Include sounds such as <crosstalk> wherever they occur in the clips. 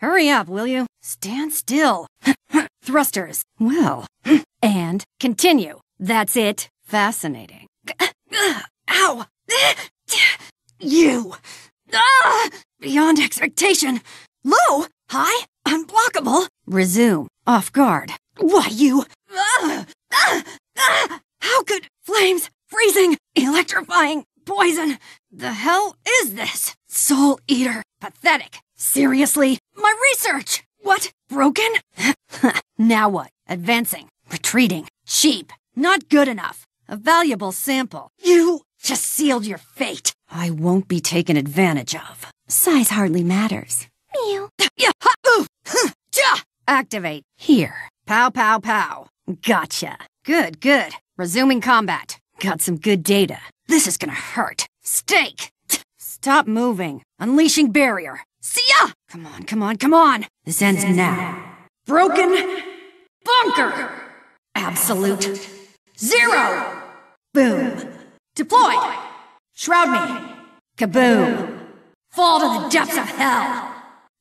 Hurry up, will you? Stand still. <laughs> Thrusters. Well, <clears throat> and continue. That's it. Fascinating. <laughs> Ow! <clears throat> You! Ah! Beyond expectation. Low! High! Unblockable! Resume. Off guard. Why, you! Ah! Ah! Ah! How could flames, freezing, electrifying, poison? The hell is this? Soul Eater. Pathetic. Seriously? My research! What? Broken? <laughs> now what? Advancing. Retreating. Cheap. Not good enough. A valuable sample. You just sealed your fate. I won't be taken advantage of. Size hardly matters. Meow. <laughs> Activate. Here. Pow, pow, pow. Gotcha. Good, good. Resuming combat. Got some good data. This is gonna hurt. Stake. Stop moving. Unleashing barrier. See ya! Come on, come on, come on! This ends, now. now. Broken, bunker. Absolute, Zero. Boom! Deploy. Shroud me! Kaboom! Fall to the depths of hell!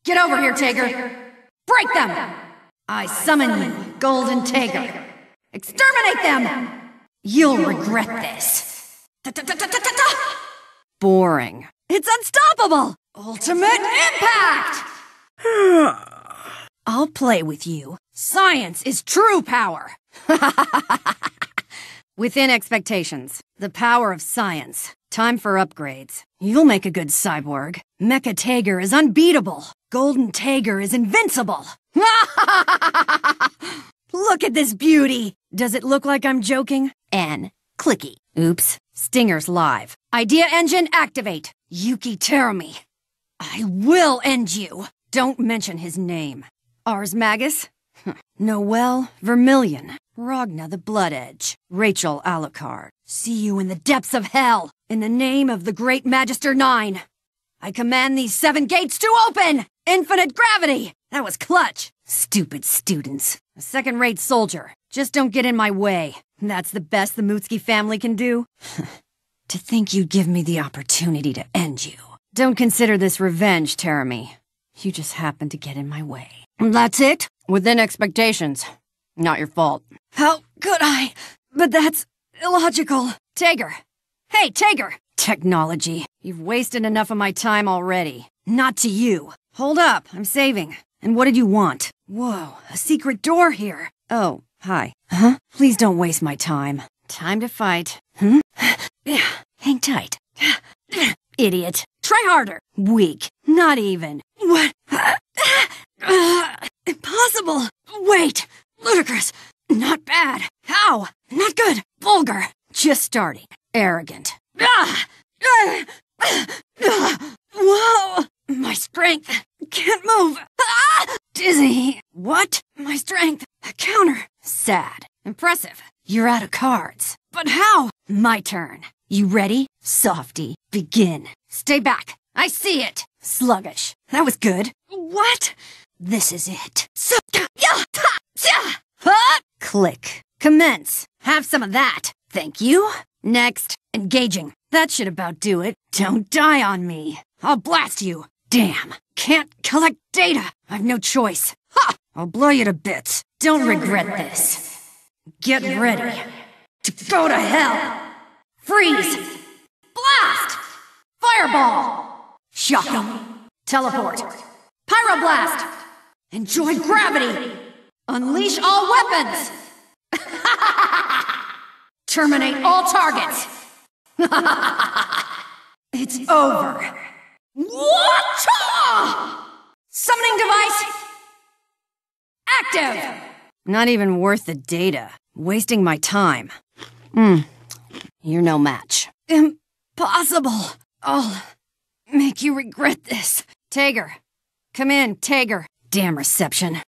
Get over here, Tager! Break them! I summon you, Golden Tager! Exterminate them! You'll regret this! Boring. It's unstoppable! Ultimate Impact! <sighs> I'll play with you. Science is true power! <laughs> Within expectations. The power of science. Time for upgrades. You'll make a good cyborg. Mecha Tager is unbeatable. Golden Tager is invincible. <laughs> look at this beauty. Does it look like I'm joking? N. Clicky. Oops. Stinger's live. Idea engine activate. Yuki Terumi. I will end you! Don't mention his name. Ars Magus? Noel Vermilion. Ragna the Blood Edge. Rachel Alucard. See you in the depths of hell! In the name of the Great Magister Nine! I command these seven gates to open! Infinite gravity! That was clutch! Stupid students. A second-rate soldier. Just don't get in my way. That's the best the Mootski family can do. <laughs> To think you'd give me the opportunity to end you. Don't consider this revenge, Teremy. You just happened to get in my way. That's it? Within expectations. Not your fault. How could I? But that's illogical. Tager. Hey, Tager! Technology. You've wasted enough of my time already. Not to you. Hold up, I'm saving. And what did you want? Whoa, a secret door here. Oh, hi. Huh? Please don't waste my time. Time to fight. Hmm? <sighs> yeah. Hang tight. <gasps> Idiot. Try harder. Weak. Not even. What? <gasps> Impossible. Wait. Ludicrous. Not bad. How? Not good. Vulgar. Just starting. Arrogant. <sighs> Whoa! My strength. Can't move. Ah! Dizzy. What? My strength. A counter. Sad. Impressive. You're out of cards. But how? My turn. You ready? Softy, begin. Stay back. I see it. Sluggish. That was good. What? This is it. Click. Commence. Have some of that. Thank you. Next. Engaging. That should about do it. Don't die on me. I'll blast you. Damn. Can't collect data. I've no choice. Ha! I'll blow you to bits. Don't, Don't regret, regret, this. Get, Get ready. ready. To go to hell! Freeze! Blast! Fireball! Shocking! Teleport! Pyroblast! Enjoy gravity! Unleash all weapons! <laughs> Terminate all targets! <laughs> it's over! What? Summoning device! Active! Not even worth the data. Wasting my time. Hmm. You're no match. Impossible! I'll make you regret this. Tager. Come in, Tager. Damn reception.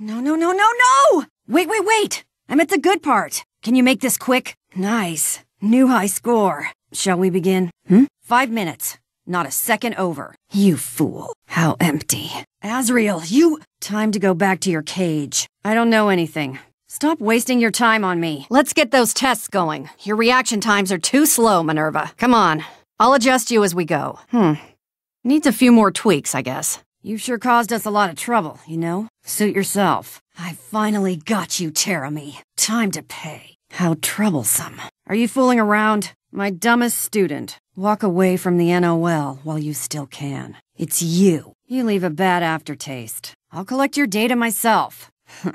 no, no, no, no, no! Wait, wait, wait! I'm at the good part. Can you make this quick? Nice. New high score. Shall we begin? Hmm? Five minutes. Not a second over. You fool. How empty. Azriel, you... Time to go back to your cage. I don't know anything. Stop wasting your time on me. Let's get those tests going. Your reaction times are too slow, Minerva. Come on. I'll adjust you as we go. Hmm. Needs a few more tweaks, I guess. You sure caused us a lot of trouble, you know? Suit yourself. I finally got you, Terami. Time to pay. How troublesome. Are you fooling around? My dumbest student. Walk away from the NOL while you still can. It's you. You leave a bad aftertaste. I'll collect your data myself. <laughs>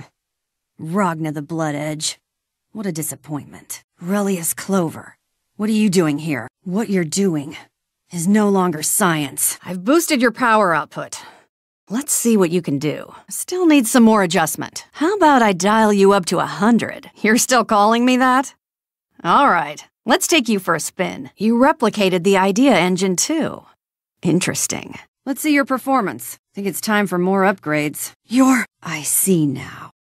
Ragna the Blood Edge. What a disappointment. Relius Clover. What are you doing here? What you're doing is no longer science. I've boosted your power output. Let's see what you can do. Still need some more adjustment. How about I dial you up to a 100? You're still calling me that? All right, let's take you for a spin. You replicated the idea engine too. Interesting. Let's see your performance. Think it's time for more upgrades. You're... I see now.